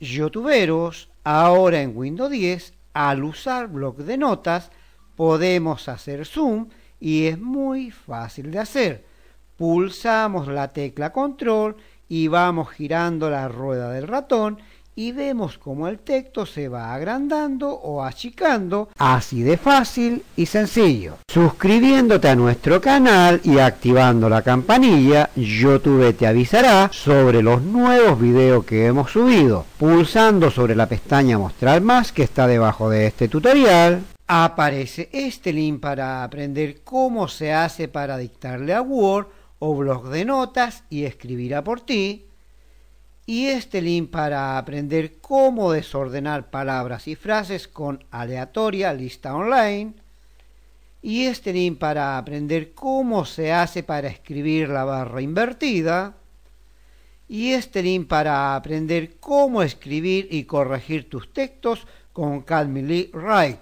Youtuberos, ahora en Windows 10, al usar bloc de notas, podemos hacer zoom y es muy fácil de hacer. Pulsamos la tecla control y vamos girando la rueda del ratón y vemos cómo el texto se va agrandando o achicando así de fácil y sencillo. Suscribiéndote a nuestro canal y activando la campanilla, YouTube te avisará sobre los nuevos videos que hemos subido. Pulsando sobre la pestaña Mostrar más que está debajo de este tutorial, aparece este link para aprender cómo se hace para dictarle a Word o blog de notas y escribirá por ti y este link para aprender cómo desordenar palabras y frases con aleatoria lista online y este link para aprender cómo se hace para escribir la barra invertida y este link para aprender cómo escribir y corregir tus textos con Calmly Write.